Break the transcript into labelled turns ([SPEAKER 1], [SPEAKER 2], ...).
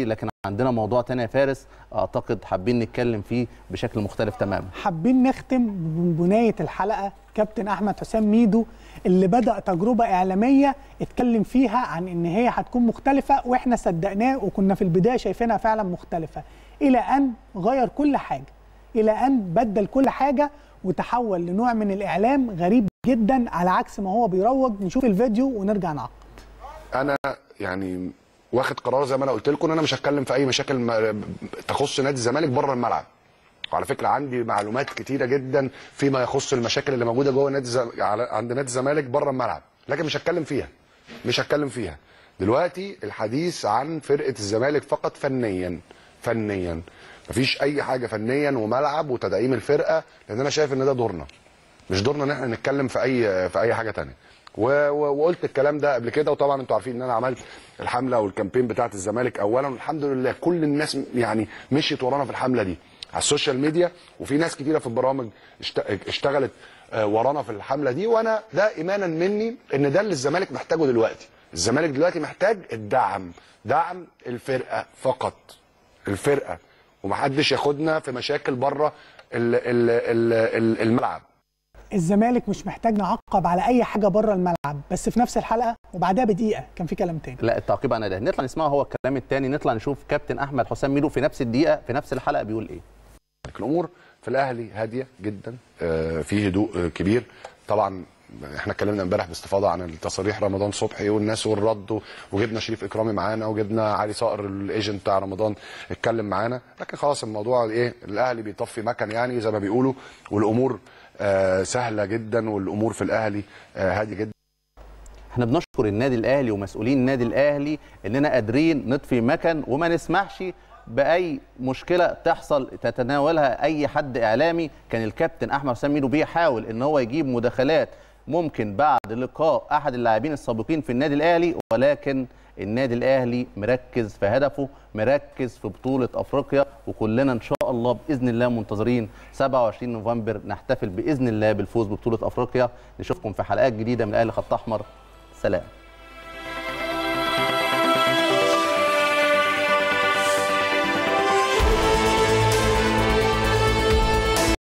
[SPEAKER 1] لكن عندنا موضوع تاني يا فارس اعتقد حابين نتكلم فيه بشكل مختلف تماما
[SPEAKER 2] حابين نختم ببناية الحلقه كابتن احمد حسام ميدو اللي بدا تجربه اعلاميه اتكلم فيها عن ان هي هتكون مختلفه واحنا صدقناه وكنا في البدايه شايفينها فعلا مختلفه الى ان غير كل حاجه الى ان بدل كل حاجه وتحول لنوع من الاعلام غريب جدا على عكس ما هو بيروج نشوف الفيديو ونرجع نعقد
[SPEAKER 3] انا يعني واخد قرار زي ما انا قلت لكم ان انا مش هتكلم في اي مشاكل تخص نادي الزمالك بره الملعب وعلى فكره عندي معلومات كتيره جدا فيما يخص المشاكل اللي موجوده جوه نادي زم... عند نادي الزمالك بره الملعب لكن مش هتكلم فيها مش هتكلم فيها دلوقتي الحديث عن فرقه الزمالك فقط فنيا فنيا مفيش اي حاجه فنيا وملعب وتدعيم الفرقه لان انا شايف ان ده دورنا مش دورنا ان احنا نتكلم في اي في اي حاجه ثانيه وقلت الكلام ده قبل كده وطبعا انتوا عارفين ان انا عملت الحمله والكامبين بتاعه الزمالك اولا الحمد لله كل الناس يعني مشيت ورانا في الحمله دي على السوشيال ميديا وفي ناس كتيره في البرامج اشتغلت آه، ورانا في الحمله دي وانا ده ايمانا مني ان ده اللي الزمالك محتاجه دلوقتي الزمالك دلوقتي محتاج الدعم دعم الفرقه فقط الفرقه ومحدش ياخدنا في مشاكل بره الملعب
[SPEAKER 2] الزمالك مش محتاج نعقب على اي حاجه بره الملعب بس في نفس الحلقه وبعدها بدقيقه كان في كلام تاني
[SPEAKER 1] لا التعقيب انا ده نطلع نسمعه هو الكلام التاني نطلع نشوف كابتن احمد حسام ميدو في نفس الدقيقه في نفس الحلقه بيقول ايه الامور في الاهلي هاديه
[SPEAKER 3] جدا آه، في هدوء آه، كبير طبعا احنا اتكلمنا امبارح باستفاضه عن التصاريح رمضان صبحي والناس والرد وجبنا شريف اكرامي معانا وجبنا علي صقر الايجنت بتاع رمضان اتكلم معانا لكن خلاص الموضوع ايه الاهلي بيطفي مكن يعني زي ما بيقولوا والامور آه سهله جدا والامور في الاهلي آه هاديه جدا
[SPEAKER 1] احنا بنشكر النادي الاهلي ومسؤولين النادي الاهلي اننا قادرين نطفي مكن وما نسمحش باي مشكله تحصل تتناولها اي حد اعلامي كان الكابتن احمد سمير بيحاول ان هو يجيب مداخلات ممكن بعد لقاء احد اللاعبين السابقين في النادي الاهلي ولكن النادي الاهلي مركز في هدفه مركز في بطوله افريقيا وكلنا ان شاء الله باذن الله منتظرين 27 نوفمبر نحتفل باذن الله بالفوز ببطوله افريقيا نشوفكم في حلقات جديده من الاهلي خط احمر سلام